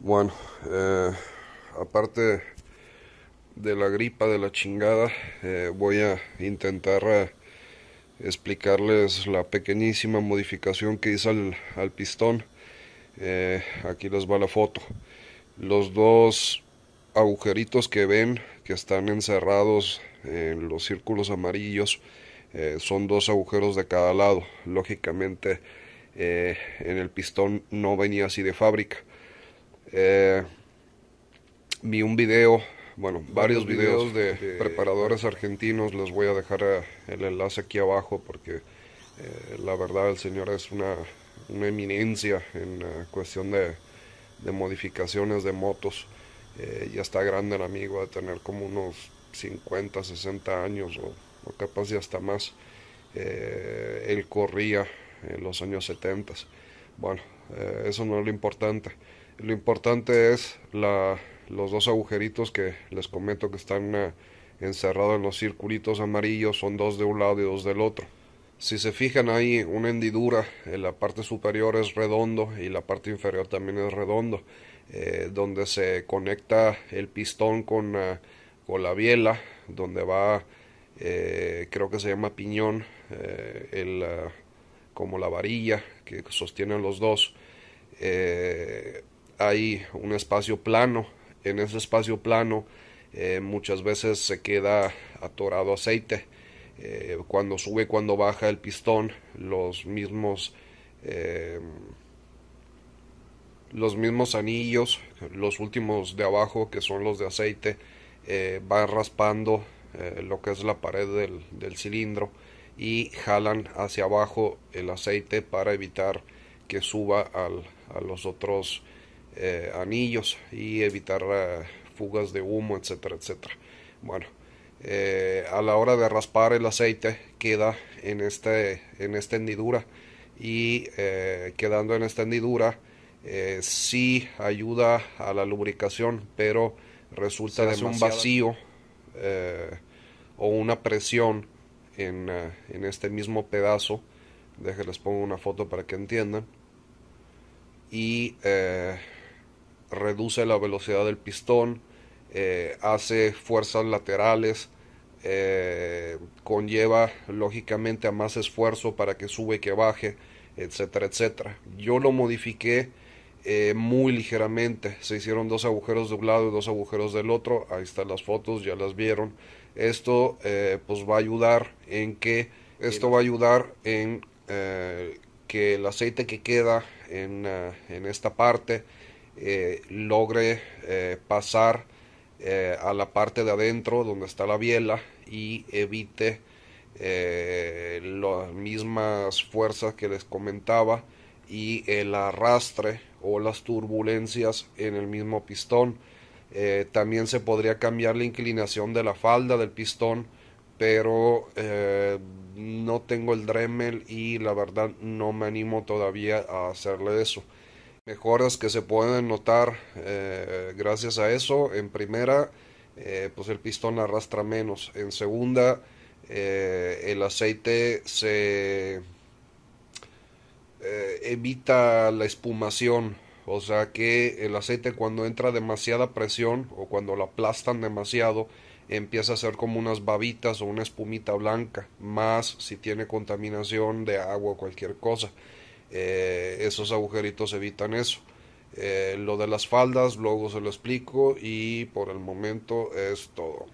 Bueno, eh, aparte de la gripa, de la chingada, eh, voy a intentar eh, explicarles la pequeñísima modificación que hice al, al pistón. aquí les va la foto. Los dos agujeritos que ven que están encerrados en los círculos amarillos son dos agujeros de cada lado. Lógicamente en el pistón no venía así de fábrica eh, vi un video, bueno, varios videos, de, preparadores argentinos. Les voy a dejar eh, el enlace aquí abajo porque eh, la verdad el señor es una, eminencia en cuestión de, modificaciones de motos. Eh, ya está grande el amigo, de tener como unos 50, 60 años o, capaz y hasta más. él corría en los años 70. Bueno, eso no es lo importante. Lo importante es los dos agujeritos que les comento que están eh, encerrados en los circulitos amarillos, son dos de un lado y dos del otro. Si se fijan ahí una hendidura, en eh, la parte superior es redondo y la parte inferior también es redondo, eh, donde se conecta el pistón con, con la biela, donde va, creo que se llama piñón, como la varilla que sostienen los dos. Eh, hay un espacio plano. En ese espacio plano eh, muchas veces se queda atorado aceite. Eh, cuando sube, cuando baja el pistón, los mismos eh, los mismos anillos, los últimos de abajo que son los de aceite, van raspando lo que es la pared del, del cilindro y jalan hacia abajo el aceite para evitar que suba al, a los otros eh, anillos y evitar eh, fugas de humo, etcétera, etcétera. Bueno, eh, a la hora de raspar el aceite queda en, este, en esta hendidura y quedando en esta hendidura si ayuda a la lubricación, pero resulta de un vacío o una presión en, este mismo pedazo. Déjenles pongo una foto para que entiendan y reduce la velocidad del pistón, eh, hace fuerzas laterales, eh, conlleva lógicamente a más esfuerzo para que sube y que baje, etcétera, etcétera. Yo lo modifiqué eh, muy ligeramente, se hicieron dos agujeros de un lado y dos agujeros del otro, ahí están las fotos, ya las vieron. Esto pues va a ayudar en que esto va a ayudar en que el aceite que queda en, en esta parte eh, logre eh, pasar eh, a la parte de adentro donde está la biela y evite las mismas fuerzas que les comentaba y el arrastre o las turbulencias en el mismo pistón también se podría cambiar la inclinación de la falda del pistón pero no tengo el Dremel y la verdad no me animo todavía a hacerle eso mejoras que se pueden notar eh, gracias a eso. En primera, eh, pues el pistón arrastra menos. En segunda, eh, el aceite se evita la espumación. O sea que el aceite cuando entra demasiada presión o cuando lo aplastan demasiado, empieza a ser como unas babitas o una espumita blanca, más si tiene contaminación de agua o cualquier cosa. Eh, esos agujeritos evitan eso. Eh, lo de las faldas luego se lo explico y por el momento es todo.